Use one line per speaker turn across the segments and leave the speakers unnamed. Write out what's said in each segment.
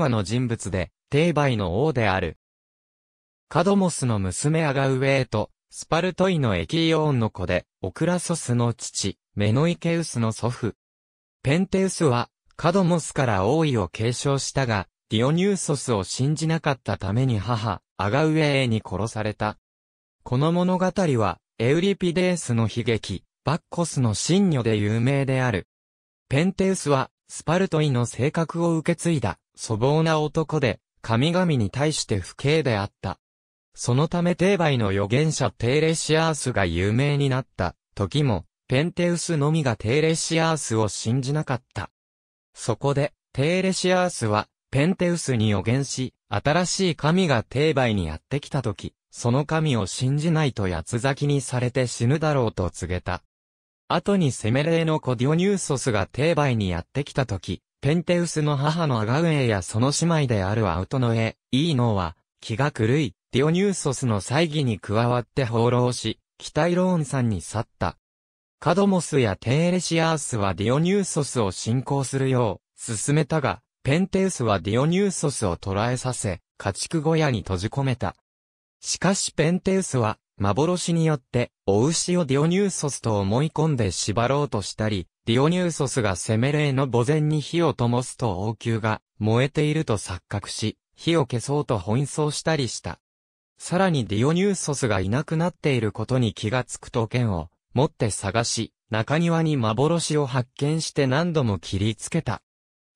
話の人物で、定媒の王である。カドモスの娘アガウエーと、スパルトイのエキイオーンの子で、オクラソスの父、メノイケウスの祖父。ペンテウスは、カドモスから王位を継承したが、ディオニューソスを信じなかったために母、アガウエーに殺された。この物語は、エウリピデースの悲劇、バッコスの神女で有名である。ペンテウスは、スパルトイの性格を受け継いだ。粗暴な男で、神々に対して不敬であった。そのためテーバイの預言者テーレシアースが有名になった時も、ペンテウスのみがテーレシアースを信じなかった。そこで、テーレシアースは、ペンテウスに予言し、新しい神がテーバイにやってきた時、その神を信じないと八つ咲きにされて死ぬだろうと告げた。後にセメレーのコディオニューソスがテーバイにやってきた時、ペンテウスの母のアガウェイやその姉妹であるアウトノエ、イーノーは、気が狂い、ディオニューソスの祭儀に加わって放浪し、北イローン山に去った。カドモスやテーレシアースはディオニューソスを信仰するよう、進めたが、ペンテウスはディオニューソスを捕らえさせ、家畜小屋に閉じ込めた。しかしペンテウスは、幻によって、お牛をディオニューソスと思い込んで縛ろうとしたり、ディオニューソスがセメレーの墓前に火を灯すと王宮が燃えていると錯覚し、火を消そうと奔走したりした。さらにディオニューソスがいなくなっていることに気がつくと剣を持って探し、中庭に幻を発見して何度も切りつけた。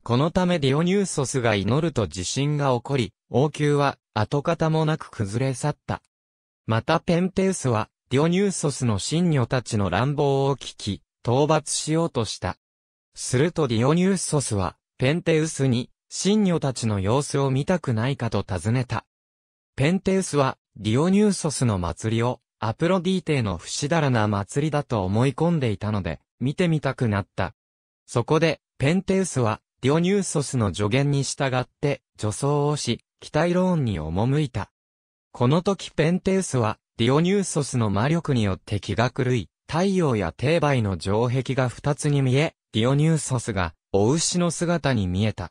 このためディオニューソスが祈ると地震が起こり、王宮は跡形もなく崩れ去った。またペンテウスは、ディオニューソスの神女たちの乱暴を聞き、討伐しようとした。するとディオニューソスは、ペンテウスに、神女たちの様子を見たくないかと尋ねた。ペンテウスは、ディオニューソスの祭りを、アプロディーテの不死だらな祭りだと思い込んでいたので、見てみたくなった。そこで、ペンテウスは、ディオニューソスの助言に従って、助走をし、北イローンに赴いた。この時ペンテウスは、ディオニューソスの魔力によって気が狂い、太陽や帝梅の城壁が二つに見え、ディオニューソスが、お牛の姿に見えた。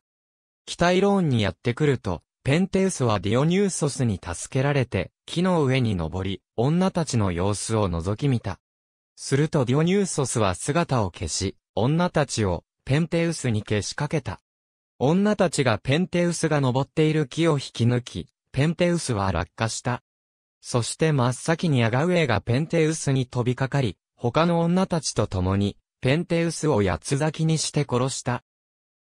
北イローンにやってくると、ペンテウスはディオニューソスに助けられて、木の上に登り、女たちの様子を覗き見た。するとディオニューソスは姿を消し、女たちを、ペンテウスに消しかけた。女たちがペンテウスが登っている木を引き抜き、ペンテウスは落下した。そして真っ先にアガウェイがペンテウスに飛びかかり、他の女たちと共に、ペンテウスを八つ咲きにして殺した。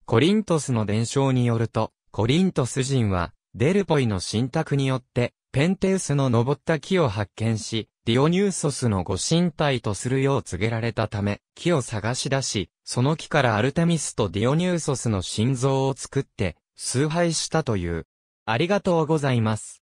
コリントスの伝承によると、コリントス人は、デルポイの信託によって、ペンテウスの登った木を発見し、ディオニューソスのご神体とするよう告げられたため、木を探し出し、その木からアルテミスとディオニューソスの心臓を作って、崇拝したという。ありがとうございます。